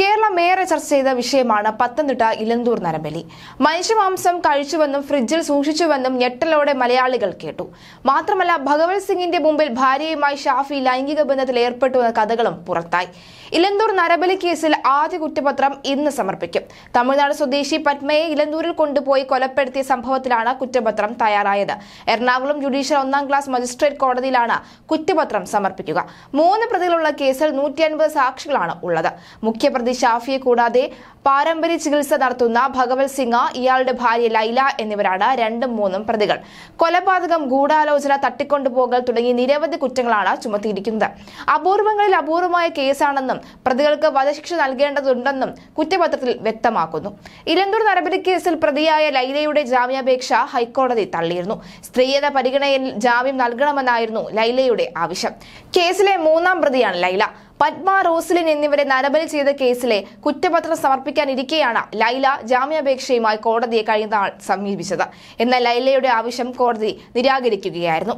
കേരളം ഏറെ ചർച്ച ചെയ്ത വിഷയമാണ് പത്തനംതിട്ട ഇലന്തൂർ നരബലി മനുഷ്യമാംസം കഴിച്ചുവെന്നും ഫ്രിഡ്ജിൽ സൂക്ഷിച്ചുവെന്നും ഞെട്ടലോടെ മലയാളികൾ കേട്ടു മാത്രമല്ല ഭഗവത് സിംഗിന്റെ മുമ്പിൽ ഭാര്യയുമായി ഷാഫി ലൈംഗിക ബന്ധത്തിൽ ഏർപ്പെട്ടുവെന്ന കഥകളും പുറത്തായി ഇലന്തൂർ നരബലി കേസിൽ ആദ്യ കുറ്റപത്രം ഇന്ന് സമർപ്പിക്കും തമിഴ്നാട് സ്വദേശി പത്മയെ ഇലന്തൂരിൽ കൊണ്ടുപോയി കൊലപ്പെടുത്തിയ സംഭവത്തിലാണ് കുറ്റപത്രം തയ്യാറായത് എറണാകുളം ജുഡീഷ്യൽ ഒന്നാം ക്ലാസ് മജിസ്ട്രേറ്റ് കോടതിയിലാണ് കുറ്റപത്രം സമർപ്പിക്കുക മൂന്ന് പ്രതികളുള്ള കേസിൽ നൂറ്റി അൻപത് സാക്ഷികളാണ് ഉള്ളത് മുഖ്യപ്രതി പ്രതി ഷാഫിയെ കൂടാതെ പാരമ്പര്യ ചികിത്സ നടത്തുന്ന ഭഗവത് സിംഗ് ഇയാളുടെ ഭാര്യ ലൈല എന്നിവരാണ് രണ്ടും മൂന്നും പ്രതികൾ കൊലപാതകം ഗൂഢാലോചന തട്ടിക്കൊണ്ടുപോകൽ തുടങ്ങി നിരവധി കുറ്റങ്ങളാണ് ചുമത്തിയിരിക്കുന്നത് അപൂർവങ്ങളിൽ അപൂർവമായ കേസാണെന്നും പ്രതികൾക്ക് വധശിക്ഷ നൽകേണ്ടതുണ്ടെന്നും കുറ്റപത്രത്തിൽ വ്യക്തമാക്കുന്നു ഇലന്തൂർ നടപടിക്കേസിൽ പ്രതിയായ ലൈലയുടെ ജാമ്യാപേക്ഷ ഹൈക്കോടതി തള്ളിയിരുന്നു സ്ത്രീയത പരിഗണയിൽ ജാമ്യം നൽകണമെന്നായിരുന്നു ലൈലയുടെ ആവശ്യം കേസിലെ മൂന്നാം പ്രതിയാണ് ലൈല പത്മ റോസ്ലിൻ എന്നിവരെ നരബലി ചെയ്ത കേസിലെ കുറ്റപത്രം സമർപ്പിക്കാനിരിക്കെയാണ് ലൈല ജാമ്യാപേക്ഷയുമായി കോടതിയെ കഴിഞ്ഞ നാൾ സമീപിച്ചത് എന്നാൽ ലൈലയുടെ ആവശ്യം കോടതി നിരാകരിക്കുകയായിരുന്നു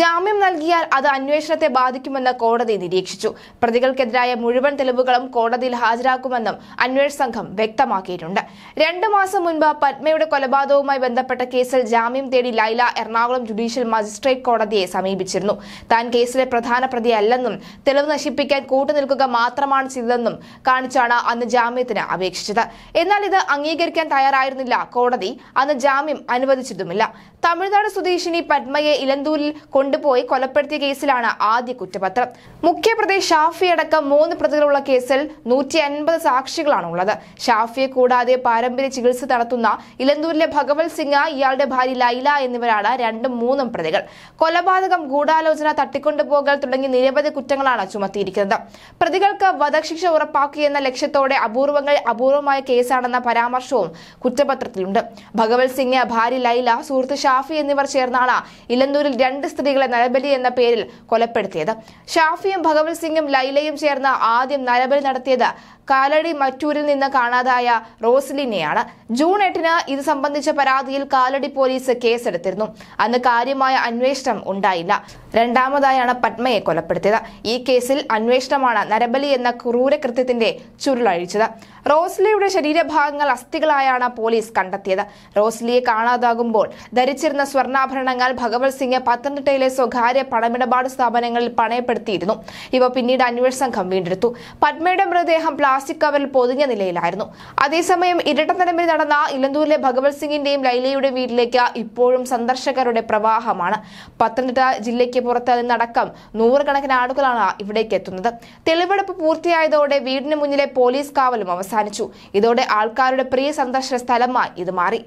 ജാമ്യം നൽകിയാൽ അത് അന്വേഷണത്തെ ബാധിക്കുമെന്ന് കോടതി നിരീക്ഷിച്ചു പ്രതികൾക്കെതിരായ മുഴുവൻ തെളിവുകളും കോടതിയിൽ ഹാജരാക്കുമെന്നും അന്വേഷണ സംഘം വ്യക്തമാക്കിയിട്ടുണ്ട് രണ്ടു മാസം മുൻപ് പത്മയുടെ കൊലപാതകവുമായി ബന്ധപ്പെട്ട കേസിൽ ജാമ്യം തേടി ലൈല എറണാകുളം ജുഡീഷ്യൽ മജിസ്ട്രേറ്റ് കോടതിയെ സമീപിച്ചിരുന്നു താൻ കേസിലെ പ്രധാന പ്രതിയല്ലെന്നും തെളിവ് നശിപ്പിക്കാൻ കൂട്ടുനിൽക്കുക മാത്രമാണ് ചെയ്തതെന്നും കാണിച്ചാണ് അന്ന് ജാമ്യത്തിന് അപേക്ഷിച്ചത് എന്നാൽ ഇത് അംഗീകരിക്കാൻ തയ്യാറായിരുന്നില്ല കോടതി അന്ന് ജാമ്യം അനുവദിച്ചതുമില്ല തമിഴ്നാട് സ്വദേശിനി പത്മയെ ഇലന്തൂരിൽ കൊണ്ടുപോയി കൊലപ്പെടുത്തിയ കേസിലാണ് ആദ്യ കുറ്റപത്രം മുഖ്യപ്രതി ഷാഫി അടക്കം മൂന്ന് പ്രതികളുള്ള കേസിൽ നൂറ്റി അൻപത് സാക്ഷികളാണ് ഉള്ളത് ഷാഫിയെ കൂടാതെ പാരമ്പര്യ ചികിത്സ നടത്തുന്ന ഇലന്തൂരിലെ ഭഗവത് സിംഗ് ഇയാളുടെ ഭാര്യ ലൈല എന്നിവരാണ് രണ്ടും മൂന്നും പ്രതികൾ കൊലപാതകം ഗൂഢാലോചന തട്ടിക്കൊണ്ടുപോകൽ തുടങ്ങി നിരവധി കുറ്റങ്ങളാണ് ചുമത്തിയിരിക്കുന്നത് പ്രതികൾക്ക് വധശിക്ഷ ഉറപ്പാക്കിയെന്ന ലക്ഷ്യത്തോടെ അപൂർവങ്ങൾ അപൂർവമായ കേസാണെന്ന പരാമർശവും കുറ്റപത്രത്തിലുണ്ട് ഭഗവത് സിംഗ് ഭാര്യ ലൈല സുഹൃത്ത് ഷാഫി എന്നിവർ ചേർന്നാണ് ഇലന്തൂരിൽ രണ്ട് സ്ത്രീ സ്ത്രീകളെ നരബലി എന്ന പേരിൽ കൊലപ്പെടുത്തിയത് ഷാഫിയും ഭഗവത് സിംഗും ലൈലയും ചേർന്ന് ആദ്യം നരബലി നടത്തിയത് കാലടി മറ്റൂരിൽ നിന്ന് കാണാതായ റോസ്ലിനെയാണ് ജൂൺ എട്ടിന് ഇത് സംബന്ധിച്ച പരാതിയിൽ കാലടി പോലീസ് കേസെടുത്തിരുന്നു അന്ന് കാര്യമായ അന്വേഷണം ഉണ്ടായില്ല രണ്ടാമതായാണ് പത്മയെ കൊലപ്പെടുത്തിയത് ഈ കേസിൽ അന്വേഷണമാണ് നരബലി എന്ന ക്രൂരകൃത്യത്തിന്റെ ചുരുളഴിച്ചത് റോസ്ലിയുടെ ശരീരഭാഗങ്ങൾ അസ്ഥികളായാണ് പോലീസ് കണ്ടെത്തിയത് റോസ്ലിയെ കാണാതാകുമ്പോൾ ധരിച്ചിരുന്ന സ്വർണ്ണാഭരണങ്ങൾ ഭഗവത് സിംഗ് പത്തനംതിട്ടയിലെ സ്വകാര്യ പണമിടപാട് സ്ഥാപനങ്ങളിൽ പണയപ്പെടുത്തിയിരുന്നു ഇവ പിന്നീട് അന്വേഷണ സംഘം വീണ്ടെടുത്തു പത്മയുടെ മൃതദേഹം പ്ലാസ്റ്റിക് കവറിൽ പൊതിഞ്ഞ നിലയിലായിരുന്നു അതേസമയം നിലമ്പിൽ നടന്ന ഇലന്തൂരിലെ ഭഗവത് സിംഗിന്റെയും ലൈലയുടെയും വീട്ടിലേക്ക് ഇപ്പോഴും സന്ദർശകരുടെ പ്രവാഹമാണ് പത്തനംതിട്ട ജില്ലയ്ക്ക് പുറത്ത് നിന്നടക്കം നൂറുകണക്കിന് ആളുകളാണ് ഇവിടേക്ക് എത്തുന്നത് തെളിവെടുപ്പ് പൂർത്തിയായതോടെ വീടിന് മുന്നിലെ പോലീസ് കാവലും അവസാനിച്ചു ഇതോടെ ആൾക്കാരുടെ പ്രിയ സന്ദർശന സ്ഥലമായി ഇത് മാറി